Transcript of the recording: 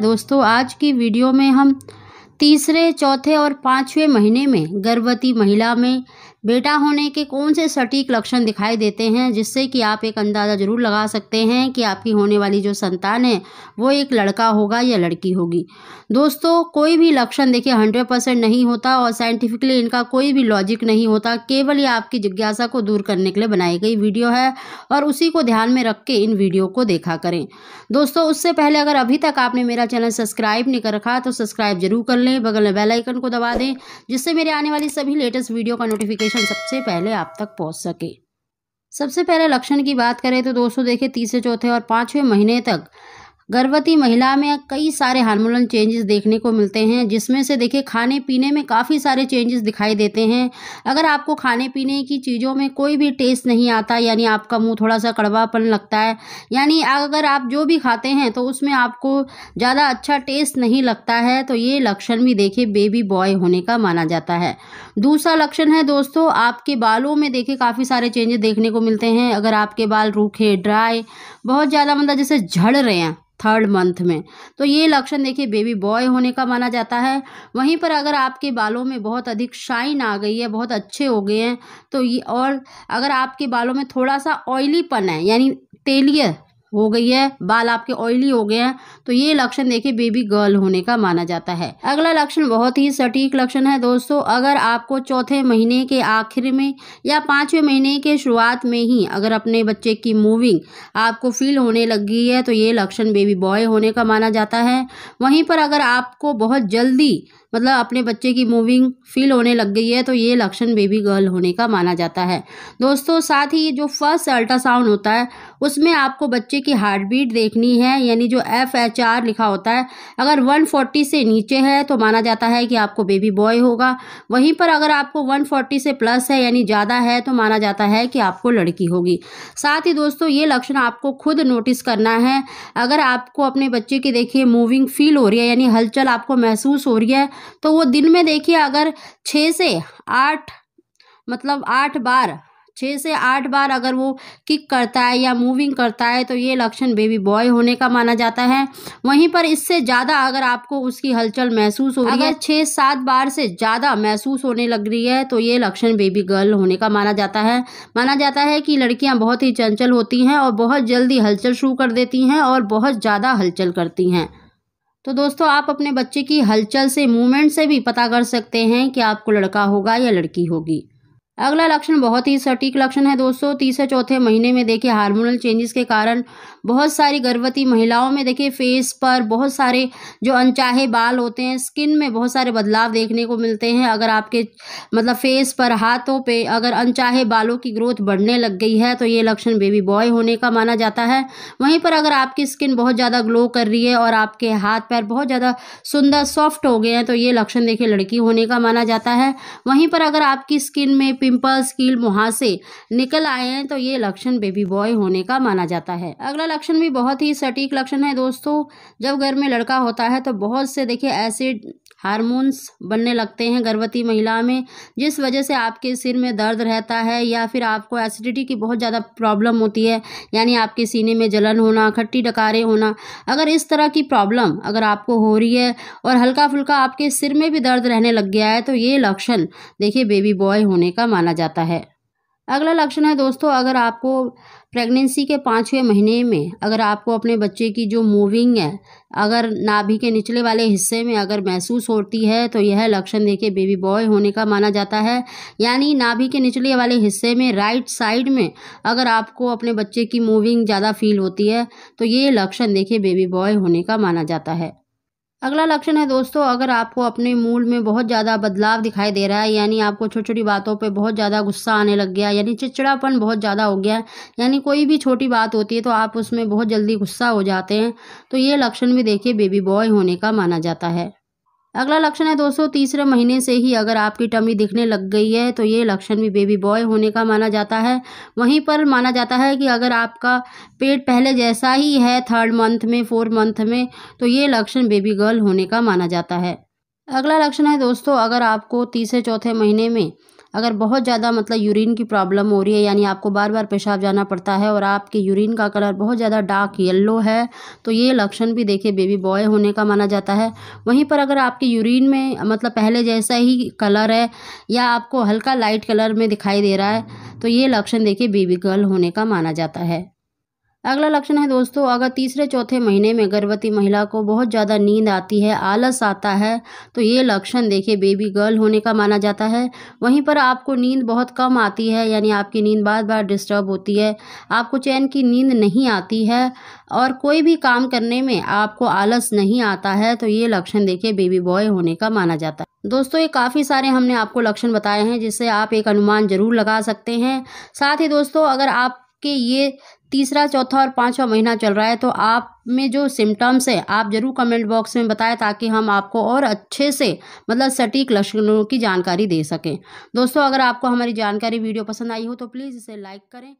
दोस्तों आज की वीडियो में हम तीसरे चौथे और पाँचवें महीने में गर्भवती महिला में बेटा होने के कौन से सटीक लक्षण दिखाई देते हैं जिससे कि आप एक अंदाज़ा ज़रूर लगा सकते हैं कि आपकी होने वाली जो संतान है वो एक लड़का होगा या लड़की होगी दोस्तों कोई भी लक्षण देखिए हंड्रेड परसेंट नहीं होता और साइंटिफिकली इनका कोई भी लॉजिक नहीं होता केवल ये आपकी जिज्ञासा को दूर करने के लिए बनाई गई वीडियो है और उसी को ध्यान में रख के इन वीडियो को देखा करें दोस्तों उससे पहले अगर अभी तक आपने मेरा चैनल सब्सक्राइब नहीं कर रखा तो सब्सक्राइब जरूर कर लें लें बगल में बेल आइकन को दबा दें जिससे मेरे आने वाली सभी लेटेस्ट वीडियो का नोटिफिकेशन सबसे पहले आप तक पहुंच सके सबसे पहले लक्षण की बात करें तो दोस्तों देखिए तीसरे चौथे और पाँचवें महीने तक गर्भवती महिला में कई सारे हार्मोनल चेंजेस देखने को मिलते हैं जिसमें से देखिए खाने पीने में काफ़ी सारे चेंजेस दिखाई देते हैं अगर आपको खाने पीने की चीज़ों में कोई भी टेस्ट नहीं आता यानी आपका मुंह थोड़ा सा कड़वापन लगता है यानी अगर आप जो भी खाते हैं तो उसमें आपको ज़्यादा अच्छा टेस्ट नहीं लगता है तो ये लक्षण भी देखिए बेबी बॉय होने का माना जाता है दूसरा लक्षण है दोस्तों आपके बालों में देखे काफ़ी सारे चेंजेस देखने को मिलते हैं अगर आपके बाल रूखे ड्राई बहुत ज़्यादा मतलब जैसे झड़ रहे हैं थर्ड मंथ में तो ये लक्षण देखिए बेबी बॉय होने का माना जाता है वहीं पर अगर आपके बालों में बहुत अधिक शाइन आ गई है बहुत अच्छे हो गए हैं तो ये और अगर आपके बालों में थोड़ा सा ऑयलीपन है यानी तेलिय हो गई है बाल आपके ऑयली हो गए हैं तो ये लक्षण देखिए बेबी गर्ल होने का माना जाता है अगला लक्षण बहुत ही सटीक लक्षण है दोस्तों अगर आपको चौथे महीने के आखिर में या पाँचवें महीने के शुरुआत में ही अगर अपने बच्चे की मूविंग आपको फील होने लगी है तो ये लक्षण बेबी बॉय होने का माना जाता है वहीं पर अगर आपको बहुत जल्दी मतलब अपने बच्चे की मूविंग फील होने लग गई है तो ये लक्षण बेबी गर्ल होने का माना जाता है दोस्तों साथ ही जो फर्स्ट अल्ट्रासाउंड होता है उसमें आपको बच्चे की हार्ट बीट देखनी है यानी जो एफ एच आर लिखा होता है अगर 140 से नीचे है तो माना जाता है कि आपको बेबी बॉय होगा वहीं पर अगर आपको 140 से प्लस है यानी ज़्यादा है तो माना जाता है कि आपको लड़की होगी साथ ही दोस्तों ये लक्षण आपको खुद नोटिस करना है अगर आपको अपने बच्चे की देखिए मूविंग फील हो रही है यानी हलचल आपको महसूस हो रही है तो वो दिन में देखिए अगर छः से आठ मतलब आठ बार छः से आठ बार अगर वो किक करता है या मूविंग करता है तो ये लक्षण बेबी बॉय होने का माना जाता है वहीं पर इससे ज़्यादा अगर आपको उसकी हलचल महसूस हो रही है छः सात बार से ज़्यादा महसूस होने लग रही है तो ये लक्षण बेबी गर्ल होने का माना जाता है माना जाता है कि लड़कियां बहुत ही चंचल होती हैं और बहुत जल्दी हलचल शुरू कर देती हैं और बहुत ज़्यादा हलचल करती हैं तो दोस्तों आप अपने बच्चे की हलचल से मूवमेंट से भी पता कर सकते हैं कि आपको लड़का होगा या लड़की होगी अगला लक्षण बहुत ही सटीक लक्षण है दोस्तों तीसरे चौथे महीने में देखिए हार्मोनल चेंजेस के कारण बहुत सारी गर्भवती महिलाओं में देखिए फेस पर बहुत सारे जो अनचाहे बाल होते हैं स्किन में बहुत सारे बदलाव देखने को मिलते हैं अगर आपके मतलब फेस पर हाथों पे अगर अनचाहे बालों की ग्रोथ बढ़ने लग गई है तो ये लक्षण बेबी बॉय होने का माना जाता है वहीं पर अगर आपकी स्किन बहुत ज़्यादा ग्लो कर रही है और आपके हाथ पैर बहुत ज़्यादा सुंदर सॉफ्ट हो गए हैं तो ये लक्षण देखिए लड़की होने का माना जाता है वहीं पर अगर आपकी स्किन में पिंपल्स कील मुहासे निकल आए हैं तो ये लक्षण बेबी बॉय होने का माना जाता है अगला लक्षण भी बहुत ही सटीक लक्षण है दोस्तों जब घर में लड़का होता है तो बहुत से देखिए एसिड हारमोन्स बनने लगते हैं गर्भवती महिला में जिस वजह से आपके सिर में दर्द रहता है या फिर आपको एसिडिटी की बहुत ज़्यादा प्रॉब्लम होती है यानी आपके सीने में जलन होना खट्टी डकारे होना अगर इस तरह की प्रॉब्लम अगर आपको हो रही है और हल्का फुल्का आपके सिर में भी दर्द रहने लग गया है तो ये लक्षण देखिए बेबी बॉय होने का माना जाता है अगला लक्षण है दोस्तों अगर आपको प्रेगनेंसी के पाँचवें महीने में अगर आपको अपने बच्चे की जो मूविंग है अगर नाभि के निचले वाले हिस्से में अगर महसूस होती है तो यह लक्षण देखे बेबी बॉय होने का माना जाता है यानी नाभि के निचले वाले हिस्से में राइट साइड में अगर आपको अपने बच्चे की मूविंग ज़्यादा फील होती है तो ये लक्षण देखे बेबी बॉय होने का माना जाता है अगला लक्षण है दोस्तों अगर आपको अपने मूड में बहुत ज़्यादा बदलाव दिखाई दे रहा है यानी आपको छोटी छोटी बातों पे बहुत ज़्यादा गुस्सा आने लग गया यानी चिड़चिड़ापन बहुत ज़्यादा हो गया यानी कोई भी छोटी बात होती है तो आप उसमें बहुत जल्दी गुस्सा हो जाते हैं तो ये लक्षण भी देखिए बेबी बॉय होने का माना जाता है अगला लक्षण है दोस्तों तीसरे महीने से ही अगर आपकी टमी दिखने लग गई है तो ये लक्षण भी बेबी बॉय होने का माना जाता है वहीं पर माना जाता है कि अगर आपका पेट पहले जैसा ही है थर्ड मंथ में फोर्थ मंथ में तो ये लक्षण बेबी गर्ल होने का माना जाता है अगला लक्षण है दोस्तों अगर आपको तीसरे चौथे महीने में अगर बहुत ज़्यादा मतलब यूरिन की प्रॉब्लम हो रही है यानी आपको बार बार पेशाब जाना पड़ता है और आपके यूरिन का कलर बहुत ज़्यादा डार्क येल्लो है तो ये लक्षण भी देखिए बेबी बॉय होने का माना जाता है वहीं पर अगर आपके यूरिन में मतलब पहले जैसा ही कलर है या आपको हल्का लाइट कलर में दिखाई दे रहा है तो ये लक्षण देखिए बेबी गर्ल होने का माना जाता है अगला लक्षण है दोस्तों अगर तीसरे चौथे महीने में गर्भवती महिला को बहुत ज़्यादा नींद आती है आलस आता है तो ये लक्षण देखिए बेबी गर्ल होने का माना जाता है वहीं पर आपको नींद बहुत कम आती है यानी आपकी नींद बार बार डिस्टर्ब होती है आपको चैन की नींद नहीं आती है और कोई भी काम करने में आपको आलस नहीं आता है तो ये लक्षण देखिए बेबी बॉय होने का माना जाता है दोस्तों ये काफ़ी सारे हमने आपको लक्षण बताए हैं जिससे आप एक अनुमान ज़रूर लगा सकते हैं साथ ही दोस्तों अगर आप कि ये तीसरा चौथा और पाँचवा महीना चल रहा है तो आप में जो सिम्टम्स है आप ज़रूर कमेंट बॉक्स में बताएं ताकि हम आपको और अच्छे से मतलब सटीक लक्षणों की जानकारी दे सकें दोस्तों अगर आपको हमारी जानकारी वीडियो पसंद आई हो तो प्लीज़ इसे लाइक करें